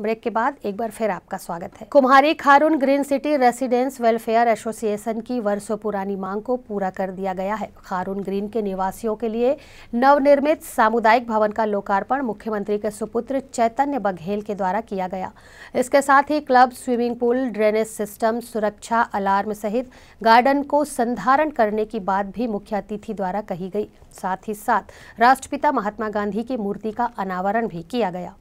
break के बाद एक बार फिर आपका स्वागत है Kumhari Kharun green city residence welfare association की वर्षों पुरानी मांग को पूरा कर दिया गया है खारून ग्रीन के निवासियों के लिए नवनिर्मित सामुदायिक भवन का लोकार्पण मुख्यमंत्री के सुपुत्र चैतन्य बघेल के द्वारा किया गया इसके साथ ही club swimming pool drainage system सुरक्षा अलार्म सहित गार्डन को संधारण करने की बात भी मुख्य अतिथि द्वारा कही गई साथ ही साथ राष्ट्रपिता महात्मा गांधी की मूर्ति का अनावरण भी किया गया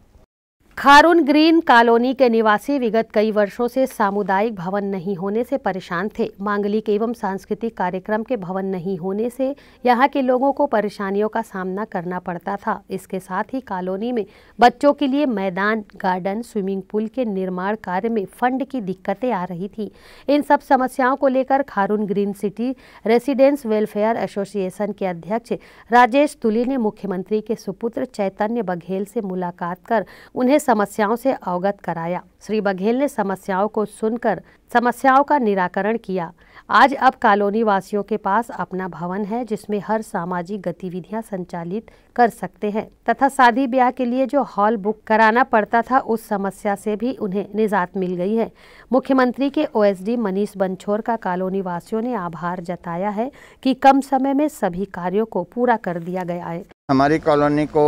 खारून ग्रीन कॉलोनी के निवासी विगत कई वर्षों से सामुदायिक भवन नहीं होने से परेशान थे मांगलिक एवं सांस्कृतिक कार्यक्रम के भवन नहीं होने से यहां के लोगों को परेशानियों का सामना करना पड़ता था इसके साथ ही कॉलोनी में बच्चों के लिए मैदान गार्डन स्विमिंग पूल के निर्माण कार्य में फंड की दिक्कतें आ रही थी इन सब समस्याओं को लेकर Kharun green city residence welfare association के अध्यक्ष राजेश तुली ने मुख्यमंत्री के सुपुत्र चैतन्य बघेल से मुलाकात कर उन्हें समस्याओं से अवगत कराया श्री बघेल ने समस्याओं को सुनकर समस्याओं का निराकरण किया आज अब कॉलोनी वासियों के पास अपना भवन है जिसमें हर सामाजिक गतिविधियां संचालित कर सकते हैं तथा शादी ब्याह के लिए जो हॉल बुक कराना पड़ता था उस समस्या से भी उन्हें निजात मिल गई है मुख्यमंत्री के ओएसडी मनीष बंछोर का कॉलोनी वासियों ने आभार जताया है कि कम समय में सभी कार्यों को पूरा कर दिया गया है हमारी कॉलोनी को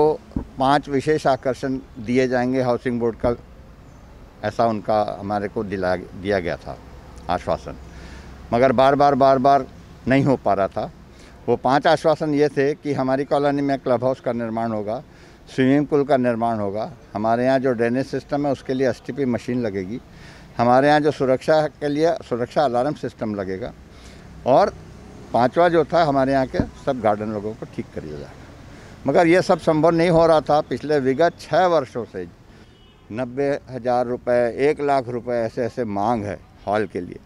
पांच विशेष आकर्षण दिए जाएंगे हाउसिंग बोर्ड का ऐसा उनका हमारे को दिला दिया गया था आश्वासन मगर बार बार बार बार नहीं हो पा रहा था वो पांच आश्वासन ये थे कि हमारी कॉलोनी में क्लब हाउस का निर्माण होगा स्विमिंग पूल का निर्माण होगा हमारे यहाँ जो ड्रेनेज सिस्टम है उसके लिए एस मशीन लगेगी हमारे यहाँ जो सुरक्षा के लिए सुरक्षा अलार्म सिस्टम लगेगा और पांचवा जो था हमारे यहाँ के सब गार्डन लोगों को ठीक कर लिया जाएगा मगर ये सब संभव नहीं हो रहा था पिछले विगत छः वर्षों से नब्बे हज़ार रुपये एक लाख रुपए ऐसे ऐसे मांग है हॉल के लिए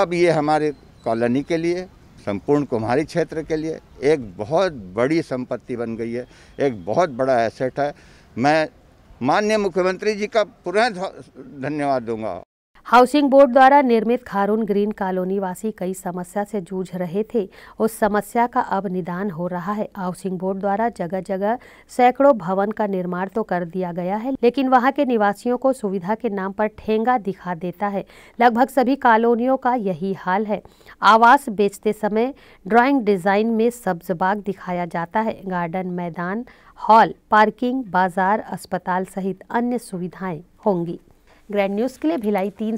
अब ये हमारी कॉलोनी के लिए संपूर्ण कुम्हारी क्षेत्र के लिए एक बहुत बड़ी संपत्ति बन गई है एक बहुत बड़ा एसेट है मैं माननीय मुख्यमंत्री जी का पुनः धन्यवाद दूंगा हाउसिंग बोर्ड द्वारा निर्मित खारून ग्रीन कॉलोनी वासी कई समस्या से जूझ रहे थे उस समस्या का अब निदान हो रहा है हाउसिंग बोर्ड द्वारा जगह जगह सैकड़ों भवन का निर्माण तो कर दिया गया है लेकिन वहां के निवासियों को सुविधा के नाम पर ठेंगा दिखा देता है लगभग सभी कॉलोनियों का यही हाल है आवास बेचते समय ड्राॅइंग डिजाइन में सब्ज बाग दिखाया जाता है गार्डन मैदान हॉल पार्किंग बाजार अस्पताल सहित अन्य सुविधाएं होंगी ग्रैंड न्यूज़ के लिए भिलाई तीन